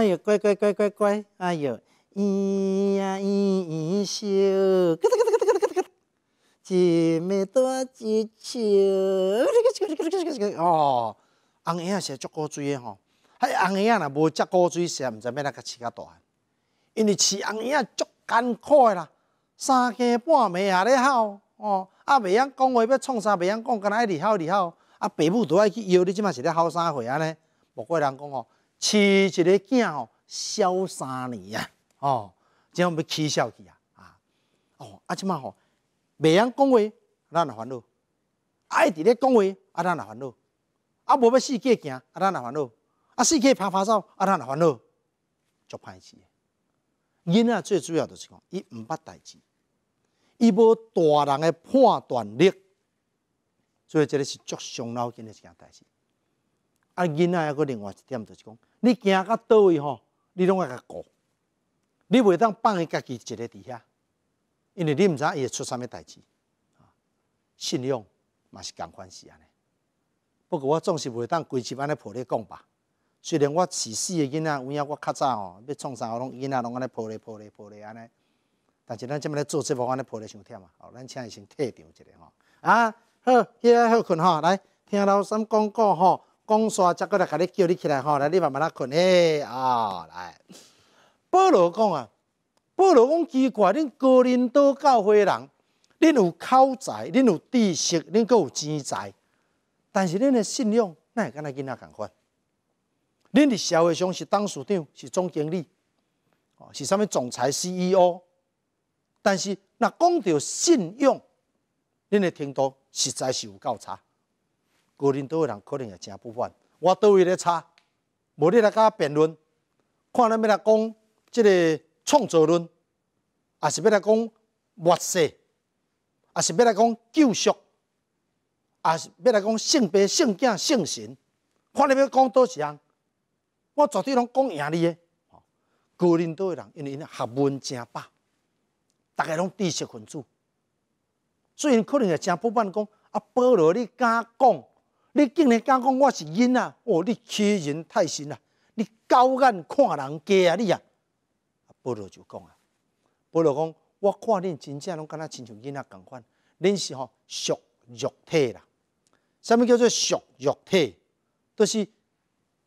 哎呦，乖乖乖乖乖，哎呦，咿呀咿咿笑，咯哒咯哒咯哒咯哒咯哒咯，姐妹多几秋，咯咯咯咯咯咯咯咯咯咯。哦，红叶啊是足过水的吼，还红叶啊啦无只过水食，唔知咩那个饲噶大，因为饲红叶足艰苦的啦，三更半夜下咧嚎，哦，啊未养讲话要创啥，未养讲干来你好你好，啊爸母都爱去邀你，即马是咧嚎啥货啊呢？莫怪人讲哦。饲一个囝哦，小三年啊，哦，这样要起小去啊，啊，哦，啊，即妈吼，未晓讲话，咱也烦恼；爱伫咧讲话，啊，咱也烦恼；啊，无要四界行，啊，咱也烦恼；啊，四界拍拍走，啊，咱也烦恼，足歹势。囡仔最主要就是讲，伊毋捌代志，伊无大人的判断力，所以即个是足伤脑筋的一件代志。啊！囡仔啊，佫另外一点就是讲，你行到倒位吼，你拢爱个顾，你袂当放伊家己一个伫遐，因为你毋知伊会出啥物代志信用嘛是共款是安尼，不过我总是袂当规集安尼抱咧讲吧。虽然我饲四个囡仔，有影我较早吼要创啥，拢囡仔拢安尼抱咧抱咧抱咧安尼。但是咱即满咧做节目安尼抱咧伤忝嘛，哦，咱请伊先退掉一个吼。啊，好，迄个歇困吼，来听老三讲讲吼。讲煞则个来，甲你叫你起来吼，来，你慢慢仔困嘿啊，来。保罗讲啊，保罗讲，奇怪，恁高林多教会人，恁有口才，恁有知识，恁搁有钱财，但是恁的信用，那会敢若囡仔共款。恁伫社会上是董事长，是总经理，哦，是啥物总裁 CEO，但是若讲到信用，恁的听度实在是有够差。古林都会人可能也真不凡，我倒位咧查，无你来甲我辩论，看你要来讲即个创造论，啊是要来讲末世，啊是要来讲救赎，啊是要来讲性别、性镜、性神，看你要讲一项，我昨天拢讲赢你个，古林都会人因为因学问真饱，大个拢知识分子，所以可能也真不凡讲，啊保罗你敢讲？你竟然敢讲我是人啊！哦，你欺人太甚啦！你狗眼看人低啊，你啊！阿波罗就讲啊，波罗讲，我看恁真正拢敢若亲像囡仔共款。恁是吼属肉体啦。什物叫做属肉体？就是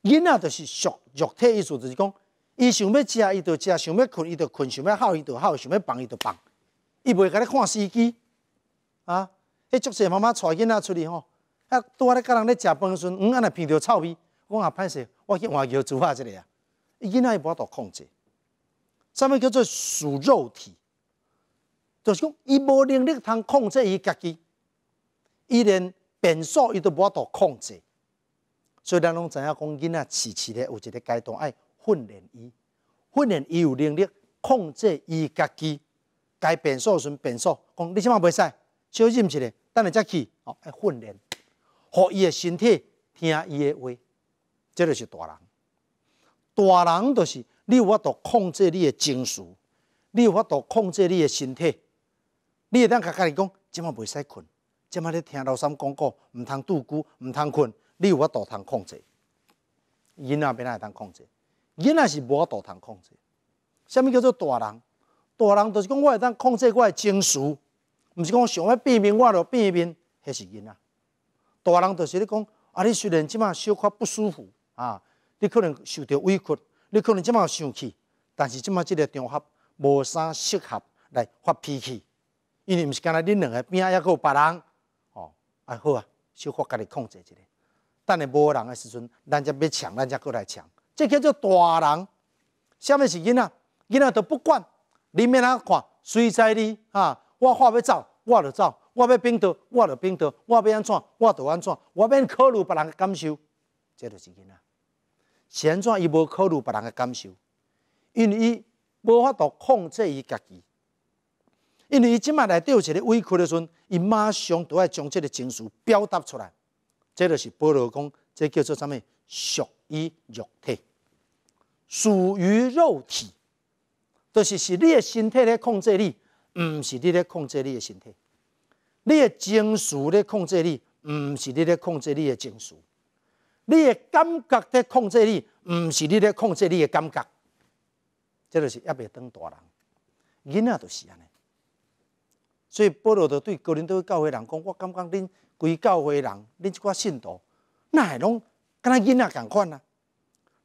囡仔，就是属肉体意思就是讲，伊想要食，伊就食；想要困伊就困，想要哭伊就哭；想要放，伊就放。伊袂甲你看司机啊！迄就是妈妈带囡仔出去吼。啊，拄多咧！甲人咧，食饭的时阵，嗯，啊，若偏着臭味，我下歹势，我去换药，做下即个啊。伊囡仔也无度控制，啥物叫做属肉体？就是讲，伊无能力通控制伊家己，伊连变数伊都无法度控制。所以，咱拢知影讲囡仔？时时咧有一个阶段爱训练伊，训练伊有能力控制伊家己，该变数时变数，讲你即万袂使小心一来，等下再去哦，爱训练。互伊个身体听伊个话，这就是大人。大人就是你有法度控制你个情绪，你有法度控制你个身体。你当甲家己讲，即晚袂使困，即满咧听老三讲过，毋通拄久，毋通困，你有法度通控制。囡仔边阿会通控制，囡仔是无法度通控制。虾米叫做大人？大人就是讲我会当控制我个情绪，毋是讲想要变面，我就变面，迄是囡仔。大人就是咧讲，啊，你虽然即马小可不舒服啊，你可能受着委屈，你可能即马生气，但是即马即个场合无啥适合来发脾气，因为毋是干才恁两个边啊佫有别人，哦，啊好啊，小可家己控制一下，等下无人诶时阵，咱则要抢，咱则过来抢，即叫做大人。下面是囡仔，囡仔都不管，你免人看，随在你啊，我话要走，我著走。我要冰刀，我就冰刀；我要安怎，我就安怎。我免考虑别人嘅感受，这就是囡仔。是安怎伊无考虑别人嘅感受，因为伊无法度控制伊家己。因为伊即卖底有一个委屈的时阵，伊马上都要将这个情绪表达出来。这就是保罗讲，这叫做什么？属于肉体，属于肉体，就是是你嘅身体咧控制你，唔是你咧控制你嘅身体。你的情绪咧控制你，毋是你咧控制你的情绪；你的感觉咧控制你，毋是你咧控制你的感觉。即著是还袂当大人，囡仔就是安尼。所以保罗就对哥林多教会人讲：，我感觉恁规教会人，恁即挂信徒，那会拢敢若囡仔共款啊。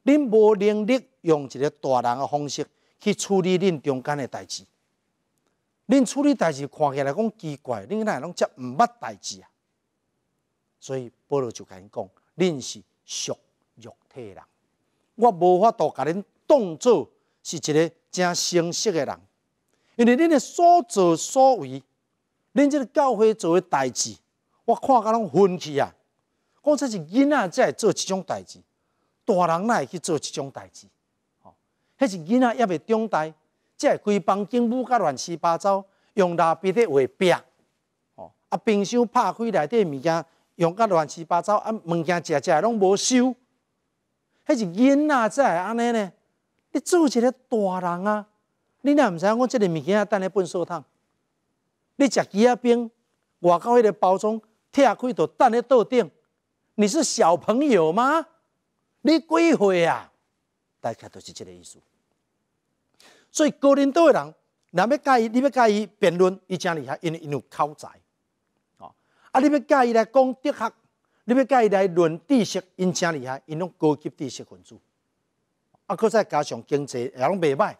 恁无能力用一个大人的方式去处理恁中间的代志。恁处理代志看起来讲奇怪，恁哪样拢遮毋捌代志啊？所以保罗就甲恁讲，恁是属肉体人，我无法度甲恁当做是一个真诚实的人，因为恁的所作所为，恁即个教会做诶代志，我看甲拢昏去啊！讲这是囡仔会做即种代志，大人哪会去做即种代志？哦，迄是囡仔抑未长大，即系规房间府甲乱七八糟，用蜡笔的画壁，哦，啊冰箱拍开内底物件用甲乱七八糟，啊物件食食拢无收，迄是囡仔会安尼呢？你做一个大人啊，你若毋知影我即个物件等咧粪扫桶？你食几仔饼，外口迄个包装拆开就等咧桌顶？你是小朋友吗？你几岁啊？大概都是即个意思。所以高领导的人，若要介伊，你要介伊辩论，伊真厉害，因为因有口才，啊！啊，你要介伊来讲哲学，你要介伊来论知识，因真厉害，因用高级知识分子。啊，可再加上经济也拢袂歹，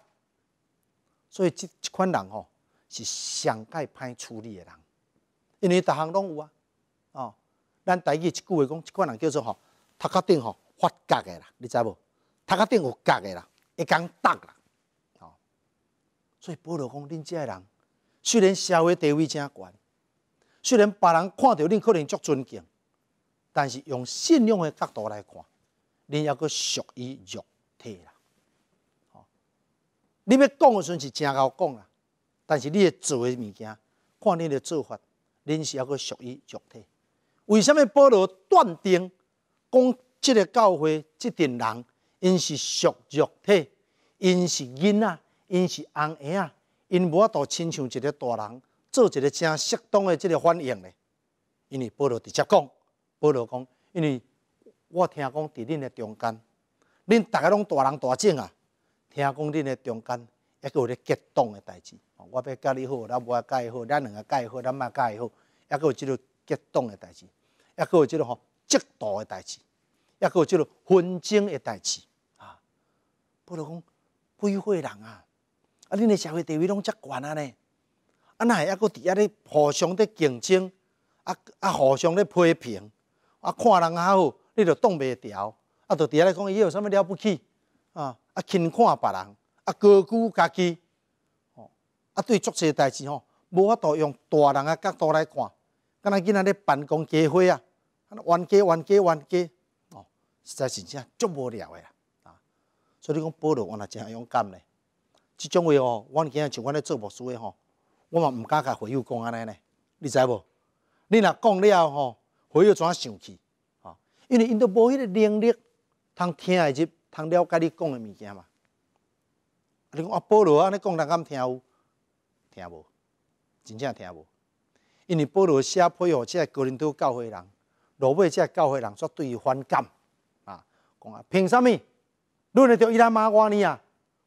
所以即即款人吼是上介歹处理嘅人，因为逐项拢有啊，哦，咱台语一句话讲，即款人叫做吼，头壳顶吼发角嘅啦，你知无？头壳顶有角嘅啦，会讲得啦。所以保罗讲，恁个人虽然社会地位真悬，虽然别人看到恁可能足尊敬，但是用信仰的角度来看，恁也阁属于肉体啦。哦，恁要讲的时阵是真够讲啦，但是你的做诶物件，看恁的做法，恁是也阁属于肉体。为什么保罗断定讲即个教会即点人，因是属肉体，因是囡仔？因是红孩啊，因无法度亲像一个大人，做一个正适当诶即个反应咧。因为保罗直接讲，保罗讲，因为我听讲伫恁诶中间，恁逐个拢大人大精啊，听讲恁诶中间，抑搁有咧激动诶代志，我要教汝好，咱无啊教伊好，咱两个教伊好，咱嘛教伊好，抑搁有即个激动诶代志，抑搁有即个吼激动诶代志，抑搁有即个纷争诶代志啊。保罗讲，规会人啊。啊，恁的社会地位拢遮悬啊嘞！啊，那还一佫伫啊咧互相咧竞争，啊啊互相咧批评，啊看人好，你就挡袂牢，啊在伫遐咧讲伊有甚物了不起？啊啊轻看别人，啊高估家己，哦，啊对做事代志吼，无法度用大人啊角度来看，敢若囡仔咧办公家会啊，啊冤家冤家冤家，哦，实在是正足无聊诶啊！所以讲保罗原来真勇敢嘞。即种话哦，我今日像我咧做牧师诶吼，我嘛毋敢甲回友讲安尼呢，你知无？你若讲了吼，回友怎想去？吼，因为因都无迄个能力，通听会入，通了解你讲诶物件嘛。你讲啊，保罗安尼讲，人敢听有？听无？真正听无？因为保罗写批哦，即个哥林多教会人，落尾即个教会人煞对伊反感。啊，讲啊，凭啥物？你系着伊拉骂我呢啊？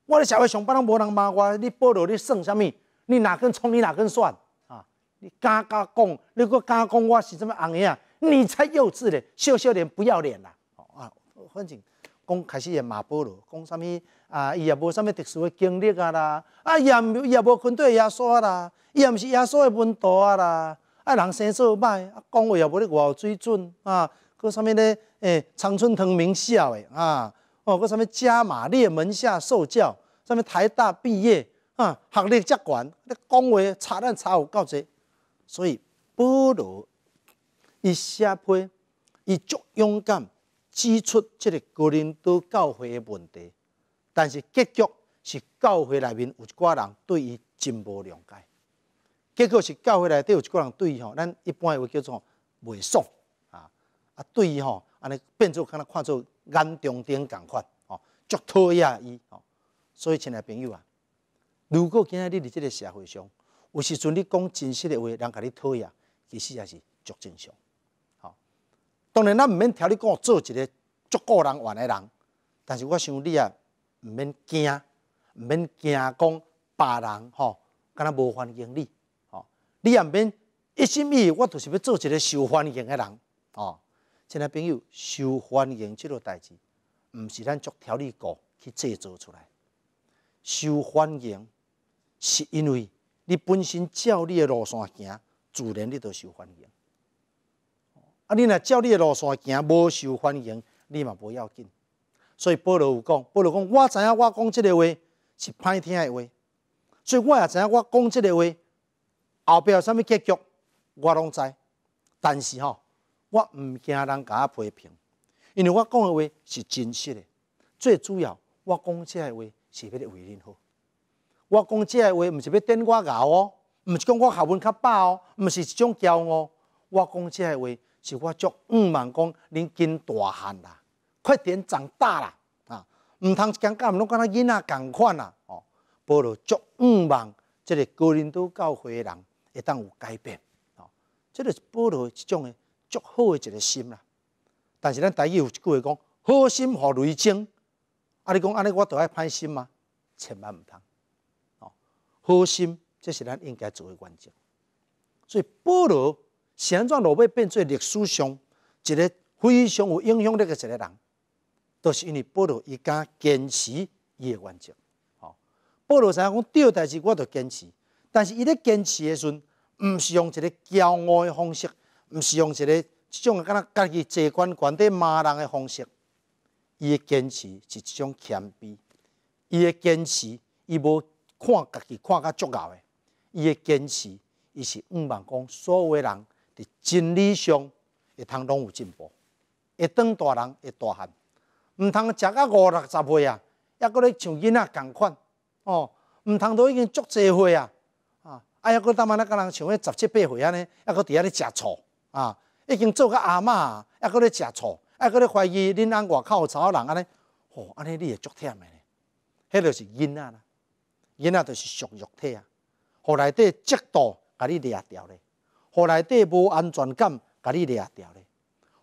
我在社会上班，拢无人骂我。你保罗，你算啥物？你哪根葱，你哪根蒜啊？你敢讲？你搁敢讲我是怎么红样？啊？你才幼稚咧，羞羞脸不要脸啦！啊，反正讲开始也骂保罗，讲啥物啊？伊也无啥物特殊的经历啊啦，啊也伊也无军队亚啊啦，伊也毋是亚索的温度啊啦，啊人生说歹，啊讲话也无咧有水准啊，搁啥物咧？诶，长春藤名校的啊。哦，搁啥物加马列门下受教，啥物台大毕业啊，学历遮悬，你讲话差咱差有够济。所以保罗伊写批，伊足勇敢指出即个哥林多教会的问题，但是结局是教会内面有一寡人对伊真无谅解，结果是教会内底有一个人对伊吼，咱一般话叫做袂爽啊，啊对伊吼，安尼变做看做眼重顶共款，哦，足讨厌伊，哦，所以，亲爱朋友啊，如果今仔日伫即个社会上，有时阵你讲真实的话，人甲你讨厌，其实也是足正常，哦。当然，咱毋免挑你讲做一个足够人玩的人，但是我想你啊，毋免惊，毋免惊讲别人，吼，敢若无欢迎你，哦。你也毋免一心意，我就是要做一个受欢迎的人，哦。现在朋友受欢迎，即个代志，毋是咱逐条例稿去制造出来。受欢迎，是因为你本身照你的路线行，自然你就受欢迎。啊，你若照你的路线行无受欢迎，你嘛无要紧。所以保罗有讲，保罗讲，我知影我讲即个话是歹听的话，所以我也知影我讲即个话后壁有啥物结局，我拢知。但是吼。我毋惊人我批评，因为我讲诶话是真实诶。最主要，我讲这话是为你好。我讲这话毋是要顶我咬哦，毋是讲我学问较饱哦，毋是一种骄傲。我讲这话是我足毋茫讲年金大汉啦，快点长大啦啊！毋通一讲讲，拢敢若囡仔共款啦哦，不如足毋茫即个高龄都教会诶人，会当有改变。哦，即个是不如一种诶。足好诶一个心啦，但是咱台语有一句话讲：好心互雷精。啊，你讲安尼，我都爱歹心吗？千万毋通。哦，好心这是咱应该做诶原则。所以，保罗是安怎落尾变做历史上一个非常有影响力诶一个人，都是因为保罗伊敢坚持伊诶原则。好，保罗虽然讲对代志，我著坚持，但是伊咧坚持诶时，阵，毋是用一个骄傲诶方式。毋是用一个即种敢若家己坐管管底骂人诶方式，伊诶坚持是一种谦卑，伊诶坚持，伊无看家己看较足够诶，伊诶坚持，伊是毋罔讲，所有人伫真理上会通拢有进步，会当大人会大汉，毋通食到五六十岁啊，抑阁咧像囡仔共款哦，毋通都已经足济岁啊啊，抑呀，阁呾嘛那敢人像迄十七八岁安尼，抑阁伫遐咧食醋。啊，已经做个阿啊，还搁咧食醋，还搁咧怀疑恁翁外口有查某人安尼，吼安尼你会足忝的，迄就是囡仔啦，囡仔就是属肉体啊，互来底嫉度甲你掠掉咧？互来底无安全感甲你掠掉咧？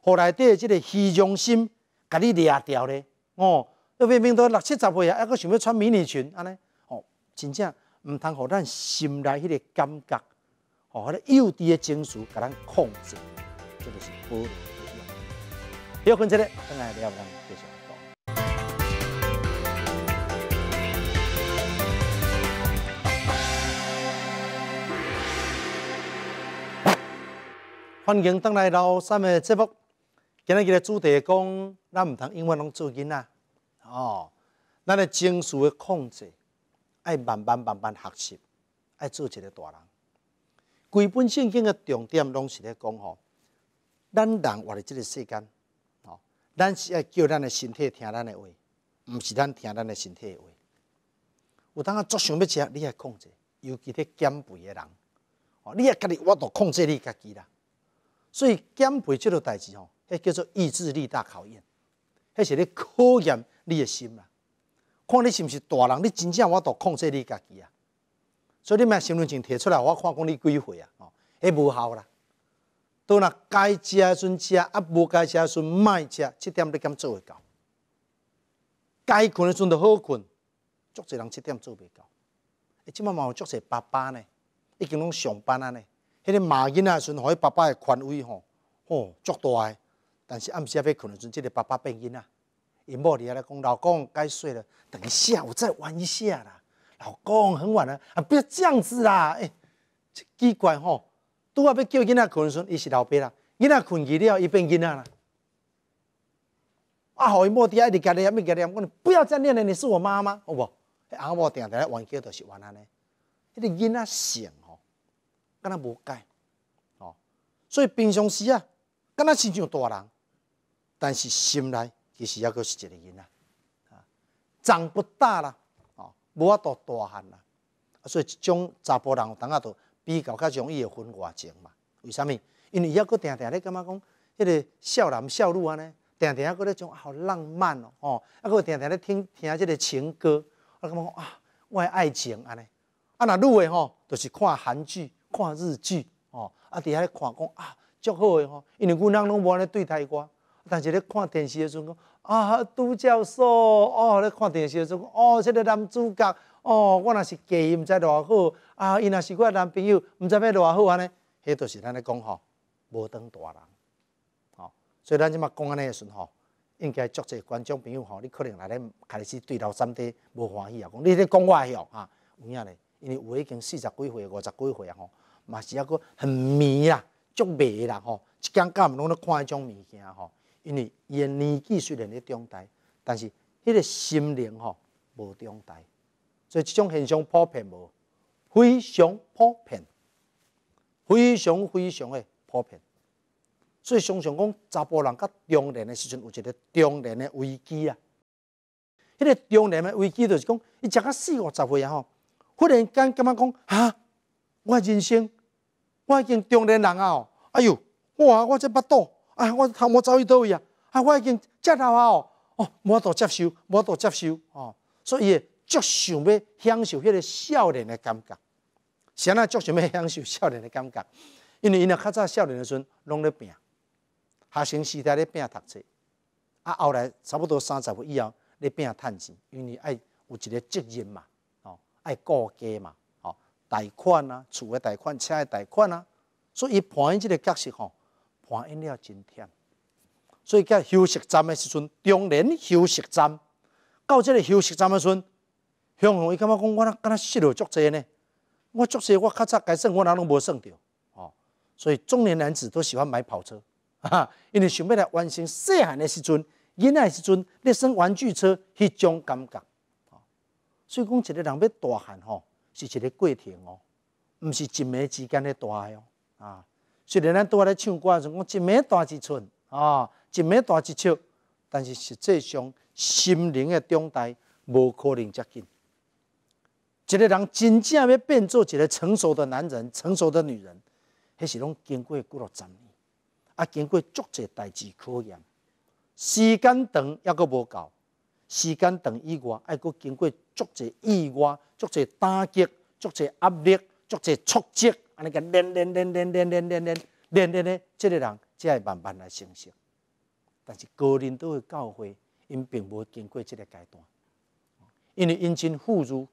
互来底即个虚荣心甲你掠掉咧？哦，都明明都六七十岁啊，还搁想要穿迷你裙安尼，哦，真正毋通，互咱心内迄个感觉。哦，迄个幼稚的情绪，甲咱控制，这就是菠萝一样。要分这个，等下聊不一继续。欢迎登来老三的节目，今日嘅主题讲，咱唔通永远拢做囡仔，哦，咱的情绪的控制，爱慢慢慢慢学习，爱做一个大人。规本圣经的重点，拢是咧讲吼，咱人活伫即个世间，吼，咱是要叫咱的身体听咱的话，毋是咱听咱的身体话。有当啊，足想要食，你也控制，尤其咧减肥的人，吼，你也家己我都控制你家己啦。所以减肥即个代志吼，迄叫做意志力大考验，迄是咧考验你诶心啦。看你是毋是大人，你真正我都控制你家己啊。所以你卖身份证摕出来，我看讲你归会啊，哦，诶无效啦。到那该食诶时阵食，啊无该食诶时阵卖食，七点你敢做会到？该困诶时阵就好困，足侪人七点做未到。诶，即满嘛有足侪爸爸呢，已经拢上班啊呢。迄个马瘾啊时阵，互伊爸爸诶权威吼，吼足大。诶。但是暗时啊非困诶时阵，即个爸爸变囡仔，因某嚟啊来讲，老公该睡了，等一下我再玩一下啦。老公很晚了，啊！不要这样子啊！哎，奇怪吼，都啊要叫囡仔困，说伊是老伯啦，囡仔困去了，伊变囡仔啦。啊！好一莫底啊！你家的咩？家的我，你不要再样念了。你是我妈妈，好不？一红毛嗲嗲冤家都是冤安呢，迄个囡仔想吼，敢若无解哦。所以平常时啊，敢若亲像大人，但是心内其实抑阁是一个囡仔啊，长不大了。无法度大汉啦，所以种查甫人当下都比较较容易会分外情嘛？为啥物？因为伊一佫定定咧，感觉讲迄个少男少女安尼，定定常佫咧种好浪漫哦，哦，一佫定定咧听听即个情歌，我感觉讲啊，我爱情安尼。啊，若女的吼，就是看韩剧、看日剧哦，啊伫遐咧看讲啊，足好诶吼，因为阮翁拢无安尼对待我，但是咧看电视诶时阵。讲，啊，杜教授哦，咧看电视就阵哦，这个男主角哦，我若是嫁伊，毋知偌好啊，伊若是我男朋友，毋知要偌好安尼，迄著是咱咧讲吼，无当大人，吼，所以咱即马讲安尼诶时吼，应该足侪观众朋友吼，你可能来咧开始对头三弟无欢喜啊，讲你咧讲我喎啊，有影咧，因为有已经四十几岁、五十几岁啊吼，嘛是抑个很迷啊，足迷啦吼，一甲毋拢咧看迄种物件吼。因为伊年纪虽然咧中大，但是迄个心灵吼无中大，所以即种现象普遍无，非常普遍，非常非常的普遍。所以常常讲，查甫人甲中年的时阵有一个中年的危机啊！迄个中年的危机就是讲，伊食個四五十岁啊吼，忽然间感觉讲，哈，我人生，我已经中年人啊！哎哟，哇，我这巴肚。啊，我头毛走去倒位啊！啊，我已经接老啊！哦，无法度接受，无法度接受哦，所以，足想要享受迄个少年的感觉，安人足想要享受少年的感觉？因为因若较早少年的时阵，拢咧拼，学生时代咧拼读册，啊，后来差不多三十岁以后咧拼趁钱，因为爱有一个责任嘛，哦，爱顾家嘛，哦，贷款啊，厝的贷款、车的贷款啊，所以扮演这个角色吼。欢迎了真忝。所以介休息站的时阵，中年休息站，到这里休息站的时阵，向宏伊感觉讲，我哪敢那失落足济呢？我足济，我较早该算，我哪拢无省着，哦。所以中年男子都喜欢买跑车，哈，因为想要来完成细汉的时阵、婴孩时阵列升玩具车迄种感觉，哦。所以讲，一个人要大汉，吼，是一个过程哦，唔是一暝之间的大哦，啊。虽然咱拄啊咧唱歌，阵讲一米大一寸啊，一米大一尺，但是实际上心灵诶中大无可能接近。一个人真正要变做一个成熟的男人、成熟的女人，迄是拢经过几落十年，啊，经过足侪代志考验，时间长抑个无够，时间长以外，爱过经过足侪意外、足侪打击、足侪压力。足侪挫折，安尼个练练练练练练练练练练即个人才会慢慢来成熟。但是高龄都会教会，因并无经过即个阶段，因为因真富足，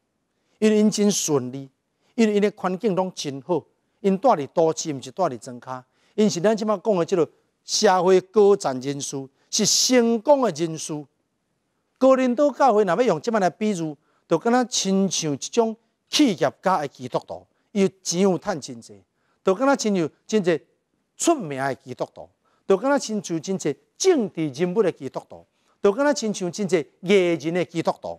因为因真顺利，因为因诶环境拢真好，因住伫都市，毋是住伫庄卡。因是咱即满讲诶，即个社会高层人士是成功诶人士，高龄都教会，若要用即满来比喻，就敢若亲像一种企业家诶基督徒。伊只有趁真济，著敢若亲像真济出名诶基督徒，著敢若亲像真济政治人物诶基督徒，著敢若亲像真济艺人诶基督徒。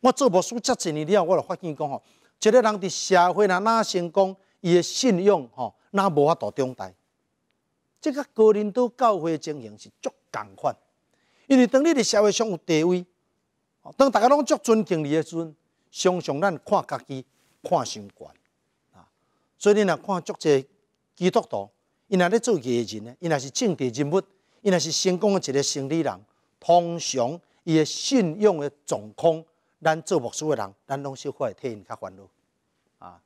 我做无师十几年了，我著发现讲吼，一个人伫社会若哪成功，伊诶信用吼，哪无法度中待。即个高龄都教会情形是足共款，因为当你伫社会上有地位，当大家拢足尊敬你诶时阵，常常咱看家己。看相关啊，所以若看足者基督徒，因若咧做艺人呢，因若是正治人物，因若是成功一个生理人，通常伊诶信用诶状况，咱做牧师诶人，咱拢是会替因较烦恼啊。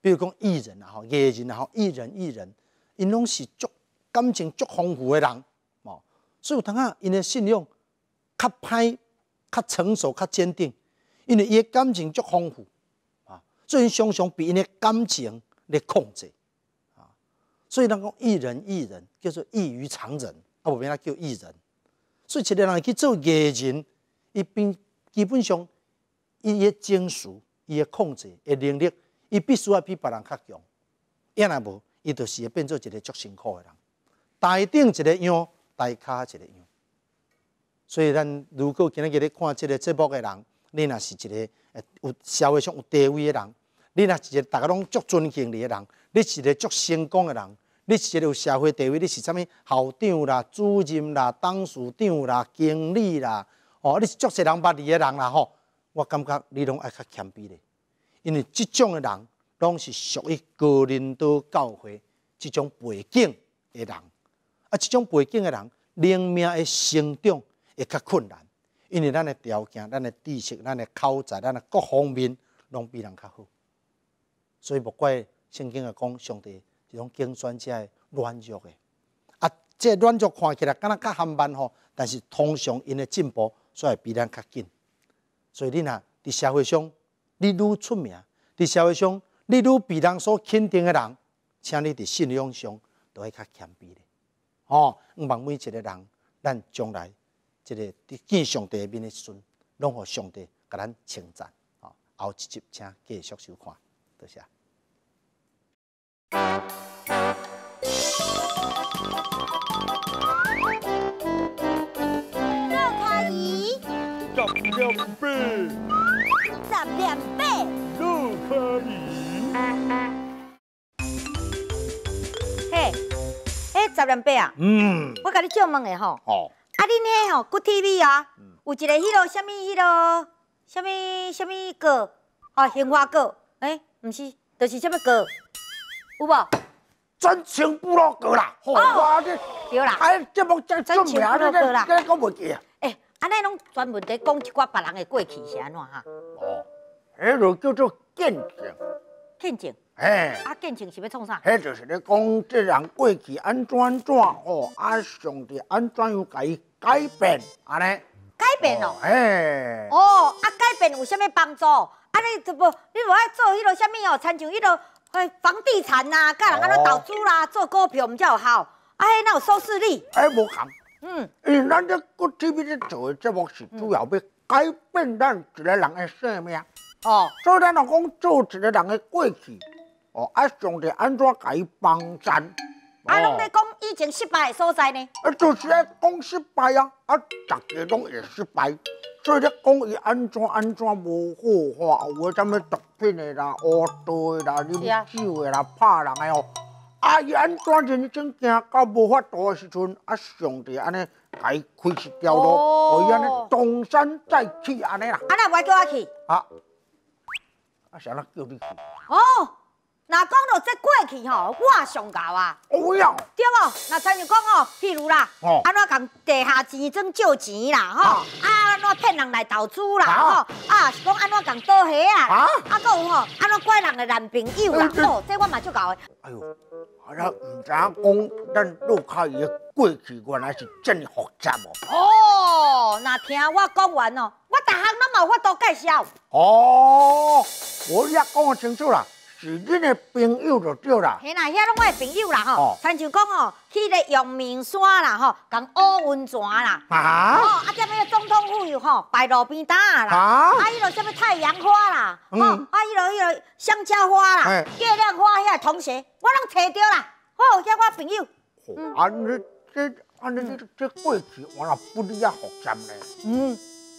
比如讲艺人啊吼，艺人啊吼，艺人艺人，因拢是足感情足丰富诶人，所以有当啊，因诶信用较歹、较成熟、较坚定，因为伊感情足丰富。所以，常被因的感情来控制啊，所以人讲艺人艺人叫做异于常人，啊，无免他叫异人。所以，一个人去做艺人，伊并基本上伊个精神、伊个控制、伊能力，伊必须要比别人较强。伊那无，伊就是会变做一个足辛苦的人，台顶一个样，台下一个样。所以，咱如果今日咧看即个节目的人，你若是一个。有社会上有地位的人，你若是一个大家拢足尊敬你的人，你是一个足成功的人，你是一个有社会地位，你是啥物校长啦、主任啦、董事长啦、经理啦，哦，你是足侪人捌你的人啦吼，我感觉你拢爱较谦卑咧，因为即种的人拢是属于高人都教会即种背景的人，啊，即种背景的人灵命的成长会较困难。因为咱的条件、咱的知识、咱的口才、咱的各方面，拢比人较好，所以不管圣经啊讲，上帝是种精算者、软弱的，啊，这软弱看起来敢若较含慢吼，但是通常因的进步，煞会比人较紧。所以你若伫社会上，你愈出名，伫社会上你愈比人所肯定的人，请你伫信仰上，都会较谦卑的。哦，毋望每一个人，咱将来。即个见上帝面的孙，拢互上帝甲咱称赞，好，后一集请继续收看，多谢。十两倍，十两倍，陆阿姨。嘿，嘿，十两倍啊？嗯。我甲你借问个吼。哦。啊！恁迄吼古 TV 啊，有一个迄落什物迄落什物什物果？哦，杏花果？诶，毋是，就是什物果？有无？真情不落骨啦！哦，对啦，哎，节目真情不露骨啦，讲袂记啊。安尼拢专门在讲一寡别人的过去是安怎哈？哦，迄落叫做见证。见证。哎，啊，建成是要创啥？迄就是咧讲，一个人过去安怎安怎哦，啊，上帝安怎样改改变？安尼？改变哦，哎，哦，啊，改变有啥物帮助？啊咧，你不，你不爱做迄个啥物哦，参像迄个房地产呐，甲人安做投资啦，做股票唔就好？啊，迄哪有收视率？哎，无看，嗯，哎，咱这我这边做个节目是主要要改变咱一个人个生命哦，做咱来讲做一个人过去。哦，啊，上帝安怎甲伊帮咱？啊，拢在讲以前失败的所在呢。啊，就是咧讲失败啊！啊，逐个拢会失败，所以咧讲伊安怎安怎无好话，有诶啥物毒品诶啦、吸毒诶啦、啉酒诶啦、拍人诶哦。啊，伊安怎人真行到无法度诶时阵，啊，上帝安尼甲伊开一条路，哦，伊安尼东山再起安尼啦。啊，那我叫我去。啊，啊，谁来叫你去？哦。那讲到这过去吼，我也上搞啊，对哦，那亲就讲哦，譬如啦，哦，安怎讲地下钱庄借钱啦吼，啊安怎骗人来投资啦吼，啊是讲安怎讲赌鞋啊，啊，啊，还有吼安怎怪人的男朋友啦哦，这我嘛最搞的。哎呦，我哪唔知影讲咱陆伊爷过去原来是这么复杂哦。哦，那听我讲完哦，我大项拢冇法都介绍。哦，我也讲个清楚啦。是恁的朋友就对啦。嘿啦，遐拢我朋友啦吼。反正讲吼，去个阳明山啦吼，共乌温泉啦。啊。哦啊，踮个总统府有吼，摆路边摊啦。啊。啊，迄落什么太阳花啦，哦啊，迄落落香蕉花啦，月亮花遐同学，我拢找着啦。哦，遐我朋友。啊你这啊你这这过去我哪不理解复杂呢？嗯，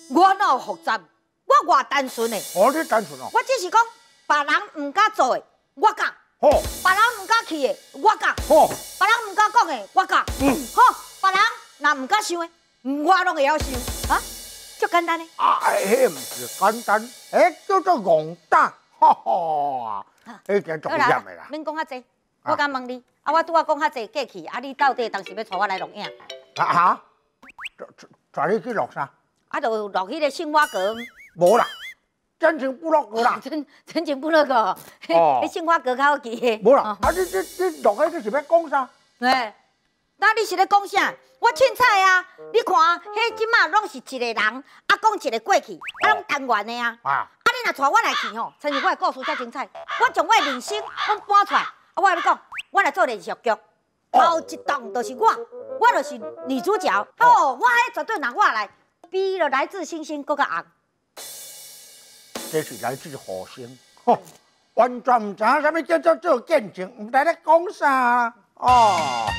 我哪复杂？我偌单纯嘞。哦，你单纯哦。我只是讲。别人唔敢做诶，我讲；别人唔敢去诶，我讲；别人唔敢讲诶，我讲；嗯，好，别人若唔敢想诶，我拢会晓想，啊，足简单诶。啊，诶，唔是简单，诶，叫做戆胆，哈哈。迄好啦，免讲遐济，我敢问你，啊，我拄啊讲遐济过去，啊，你到底当时要找我来录影？啊哈？昨昨天去录啥？啊，就录起咧《青蛙哥》。无啦。真情不落骨 啦，真真情不落骨，像我高考期的。无啦，啊你你你落去你是要讲啥？哎，那你是要讲啥？我凊彩啊！你看，迄即马拢是一个人，啊讲一个过去，啊拢单元的啊。啊！啊你若带我来去吼，亲像我的故事才精彩。我将我的人生拢搬出来，啊我跟你讲，我来做连续剧，头一档就是我，我就是女主角。哦，我迄绝对拿我来，比了来自星星更加红。这是来自火星，吼，完全唔知影啥物叫做做见证，唔知你讲啥啊？哦。